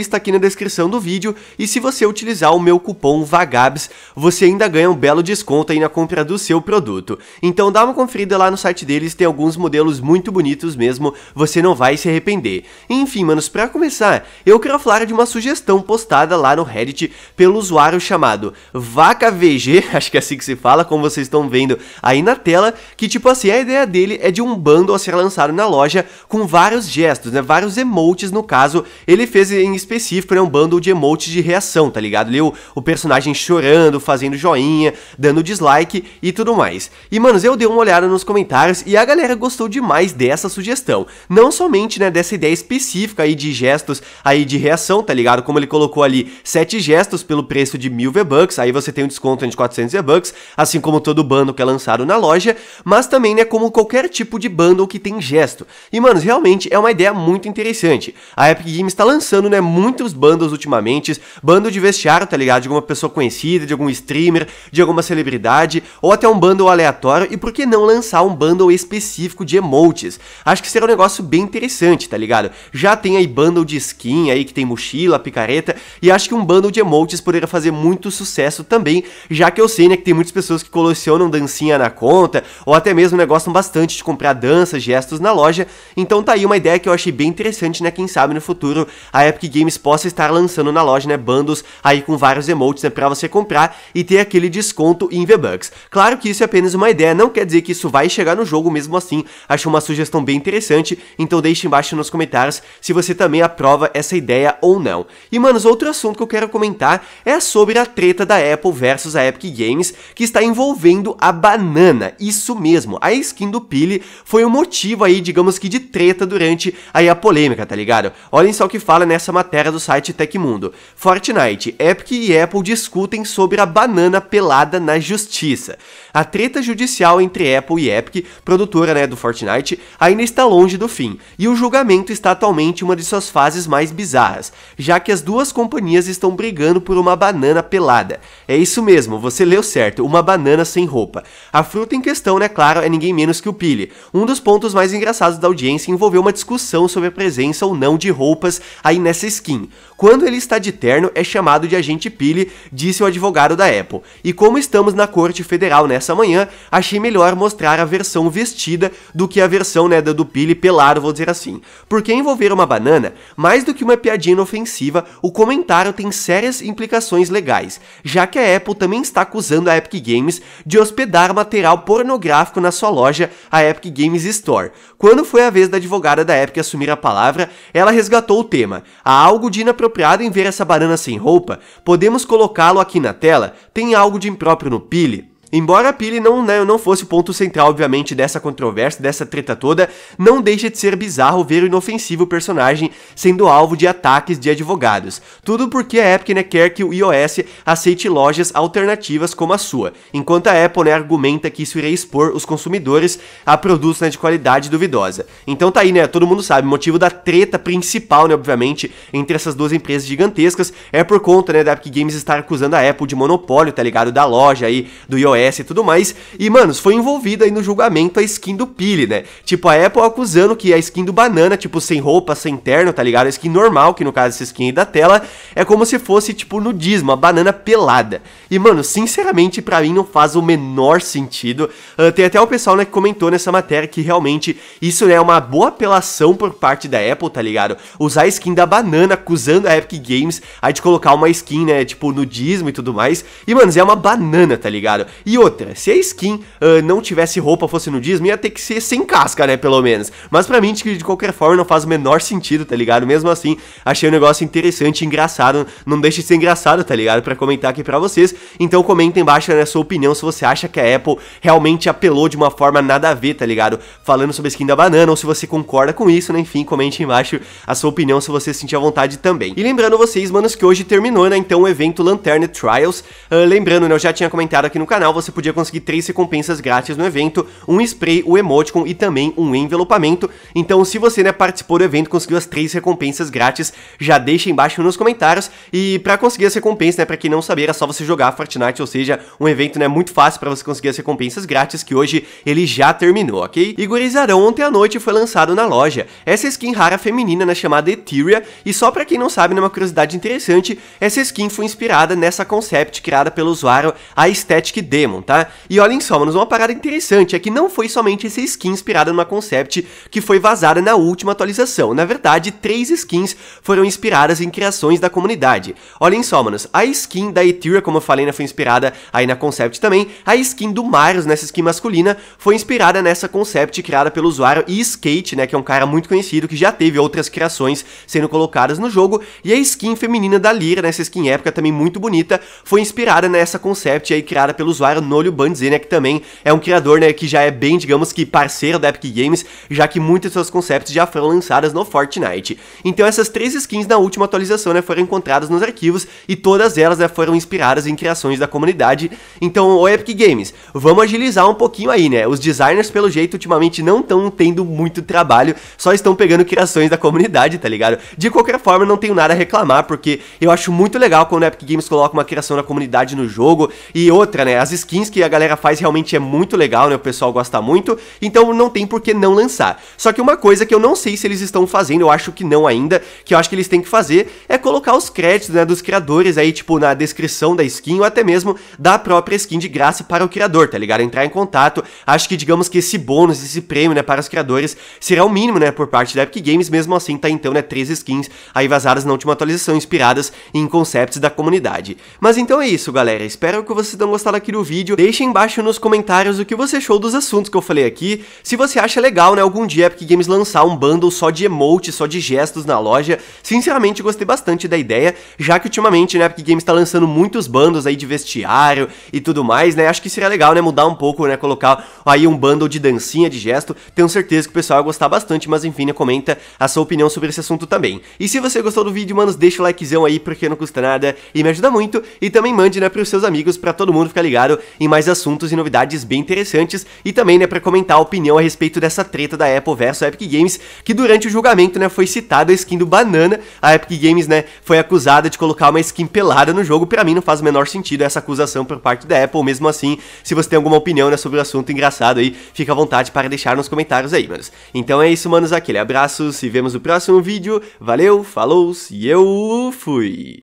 ele está aqui na descrição do vídeo e se você utilizar o meu cupom VAGABS, você ainda ganha um belo desconto aí na compra do seu produto. Então dá uma conferida lá no site deles, tem alguns modelos muito bonitos mesmo, você não vai se arrepender. Enfim, manos, para começar, eu quero falar de uma sugestão postada lá no Reddit pelo usuário chamado VacaVG, acho que é assim que se fala, como vocês estão vendo aí na tela, que tipo assim, a ideia dele é de um bundle a ser lançado na loja com vários gestos, né, vários emotes no caso, ele fez em específico, né? Um bundle de emotes de reação, tá ligado? Ali é o, o personagem chorando, fazendo joinha, dando dislike e tudo mais. E, manos, eu dei uma olhada nos comentários e a galera gostou demais dessa sugestão. Não somente, né, dessa ideia específica aí de gestos aí de reação, tá ligado? Como ele colocou ali, sete gestos pelo preço de mil V-Bucks, aí você tem um desconto de 400 V-Bucks, assim como todo bundle que é lançado na loja, mas também, né, como qualquer tipo de bundle que tem gesto. E, manos, realmente é uma ideia muito interessante. A Epic Games está lançando, né, muitos bundles ultimamente, bundle de vestiário, tá ligado? De alguma pessoa conhecida, de algum streamer, de alguma celebridade, ou até um bundle aleatório, e por que não lançar um bundle específico de emotes? Acho que será um negócio bem interessante, tá ligado? Já tem aí bundle de skin aí que tem mochila, picareta, e acho que um bundle de emotes poderia fazer muito sucesso também, já que eu sei, né, que tem muitas pessoas que colecionam dancinha na conta, ou até mesmo né, gostam bastante de comprar danças, gestos na loja, então tá aí uma ideia que eu achei bem interessante, né, quem sabe no futuro a Epic Games games possa estar lançando na loja, né, bundles aí com vários emotes, né, pra você comprar e ter aquele desconto em V-Bucks. Claro que isso é apenas uma ideia, não quer dizer que isso vai chegar no jogo mesmo assim, acho uma sugestão bem interessante, então deixe embaixo nos comentários se você também aprova essa ideia ou não. E manos, outro assunto que eu quero comentar é sobre a treta da Apple versus a Epic Games, que está envolvendo a banana, isso mesmo, a skin do Pili foi o um motivo aí, digamos que de treta durante aí a polêmica, tá ligado? Olhem só o que fala nessa matéria matéria do site Tecmundo. Fortnite, Epic e Apple discutem sobre a banana pelada na justiça. A treta judicial entre Apple e Epic, produtora né, do Fortnite, ainda está longe do fim, e o julgamento está atualmente uma de suas fases mais bizarras, já que as duas companhias estão brigando por uma banana pelada. É isso mesmo, você leu certo, uma banana sem roupa. A fruta em questão, né, claro, é ninguém menos que o Pili. Um dos pontos mais engraçados da audiência envolveu uma discussão sobre a presença ou não de roupas aí nessa skin. Quando ele está de terno, é chamado de agente Pile, disse o advogado da Apple. E como estamos na Corte Federal nessa manhã, achei melhor mostrar a versão vestida do que a versão né, do Pile pelado, vou dizer assim. Porque envolver uma banana, mais do que uma piadinha inofensiva, o comentário tem sérias implicações legais, já que a Apple também está acusando a Epic Games de hospedar material pornográfico na sua loja, a Epic Games Store. Quando foi a vez da advogada da Epic assumir a palavra, ela resgatou o tema. A algo de inapropriado em ver essa banana sem roupa? Podemos colocá-lo aqui na tela? Tem algo de impróprio no Pile? Embora a Pili não, né, não fosse o ponto central, obviamente, dessa controvérsia, dessa treta toda, não deixa de ser bizarro ver o inofensivo personagem sendo alvo de ataques de advogados. Tudo porque a Epic né, quer que o iOS aceite lojas alternativas como a sua, enquanto a Apple né, argumenta que isso iria expor os consumidores a produtos né, de qualidade duvidosa. Então tá aí, né? Todo mundo sabe, o motivo da treta principal, né, obviamente, entre essas duas empresas gigantescas é por conta né, da Epic Games estar acusando a Apple de monopólio, tá ligado? Da loja aí, do iOS iOS e tudo mais. E, manos, foi envolvida aí no julgamento a skin do Pili, né? Tipo, a Apple acusando que a skin do Banana, tipo, sem roupa, sem terno, tá ligado? A skin normal, que no caso essa skin aí da tela, é como se fosse, tipo, nudismo, a banana pelada. E, mano, sinceramente, para mim não faz o menor sentido. Uh, tem até o pessoal, né, que comentou nessa matéria que realmente isso né, é uma boa apelação por parte da Apple, tá ligado? Usar a skin da banana acusando a Epic Games aí de colocar uma skin, né, tipo, nudismo e tudo mais. E, mano, é uma banana, tá ligado? E e outra, se a skin uh, não tivesse roupa, fosse nudismo, ia ter que ser sem casca, né? Pelo menos. Mas pra mim, de qualquer forma, não faz o menor sentido, tá ligado? Mesmo assim, achei o um negócio interessante, engraçado. Não deixe de ser engraçado, tá ligado? Pra comentar aqui pra vocês. Então comenta embaixo né, a sua opinião se você acha que a Apple realmente apelou de uma forma nada a ver, tá ligado? Falando sobre a skin da banana, ou se você concorda com isso, né? Enfim, comente embaixo a sua opinião se você sentir à vontade também. E lembrando vocês, manos, que hoje terminou, né? Então o evento Lanterna Trials. Uh, lembrando, né? Eu já tinha comentado aqui no canal, você podia conseguir três recompensas grátis no evento, um spray, o um emoticon e também um envelopamento. Então, se você né, participou do evento, conseguiu as três recompensas grátis, já deixa embaixo nos comentários. E para conseguir as recompensas, né, para quem não saber, é só você jogar Fortnite, ou seja, um evento né, muito fácil para você conseguir as recompensas grátis, que hoje ele já terminou, ok? E gurizarão, ontem à noite foi lançado na loja essa skin rara feminina, né, chamada Etheria, e só para quem não sabe, né, uma curiosidade interessante, essa skin foi inspirada nessa concept criada pelo usuário Aesthetic Demo, Demon, tá? E olhem só, mas uma parada interessante é que não foi somente essa skin inspirada numa concept que foi vazada na última atualização. Na verdade, três skins foram inspiradas em criações da comunidade. Olhem só, manos, a skin da Ethereum, como eu falei, né, foi inspirada aí na concept também. A skin do Marius, nessa skin masculina, foi inspirada nessa concept criada pelo usuário e Skate, né, que é um cara muito conhecido que já teve outras criações sendo colocadas no jogo. E a skin feminina da Lira, nessa skin época também muito bonita, foi inspirada nessa concept aí criada pelo usuário claro, Nolio né, que também é um criador, né, que já é bem, digamos que parceiro da Epic Games, já que muitos seus concepts já foram lançados no Fortnite. Então essas três skins na última atualização, né, foram encontradas nos arquivos e todas elas, né, foram inspiradas em criações da comunidade. Então, o Epic Games, vamos agilizar um pouquinho aí, né? Os designers, pelo jeito, ultimamente não estão tendo muito trabalho, só estão pegando criações da comunidade, tá ligado? De qualquer forma, não tenho nada a reclamar, porque eu acho muito legal quando a Epic Games coloca uma criação da comunidade no jogo e outra, né? As skins skins que a galera faz realmente é muito legal, né? O pessoal gosta muito, então não tem por que não lançar. Só que uma coisa que eu não sei se eles estão fazendo, eu acho que não ainda, que eu acho que eles têm que fazer é colocar os créditos, né, dos criadores aí, tipo, na descrição da skin ou até mesmo da própria skin de graça para o criador, tá ligado? Entrar em contato. Acho que digamos que esse bônus, esse prêmio, né, para os criadores será o mínimo, né, por parte da Epic Games, mesmo assim tá então, né, três skins aí vazadas na última atualização inspiradas em conceitos da comunidade. Mas então é isso, galera. Espero que vocês tenham gostado aqui do vídeo vídeo, deixa embaixo nos comentários o que você achou dos assuntos que eu falei aqui, se você acha legal, né, algum dia a Epic Games lançar um bundle só de emote, só de gestos na loja, sinceramente gostei bastante da ideia, já que ultimamente, né, a Epic Games tá lançando muitos bundles aí de vestiário e tudo mais, né, acho que seria legal, né, mudar um pouco, né, colocar aí um bundle de dancinha, de gesto, tenho certeza que o pessoal vai gostar bastante, mas enfim, né, comenta a sua opinião sobre esse assunto também. E se você gostou do vídeo, manos, deixa o likezão aí, porque não custa nada e me ajuda muito, e também mande, né, pros seus amigos, pra todo mundo ficar ligado em mais assuntos e novidades bem interessantes e também, né, para comentar a opinião a respeito dessa treta da Apple versus a Epic Games, que durante o julgamento, né, foi citada a skin do Banana. A Epic Games, né, foi acusada de colocar uma skin pelada no jogo. Para mim não faz o menor sentido essa acusação por parte da Apple, mesmo assim, se você tem alguma opinião, né, sobre o assunto engraçado aí, fica à vontade para deixar nos comentários aí, manos. Então é isso, manos, aquele abraço, se vemos no próximo vídeo. Valeu, falou, e eu fui.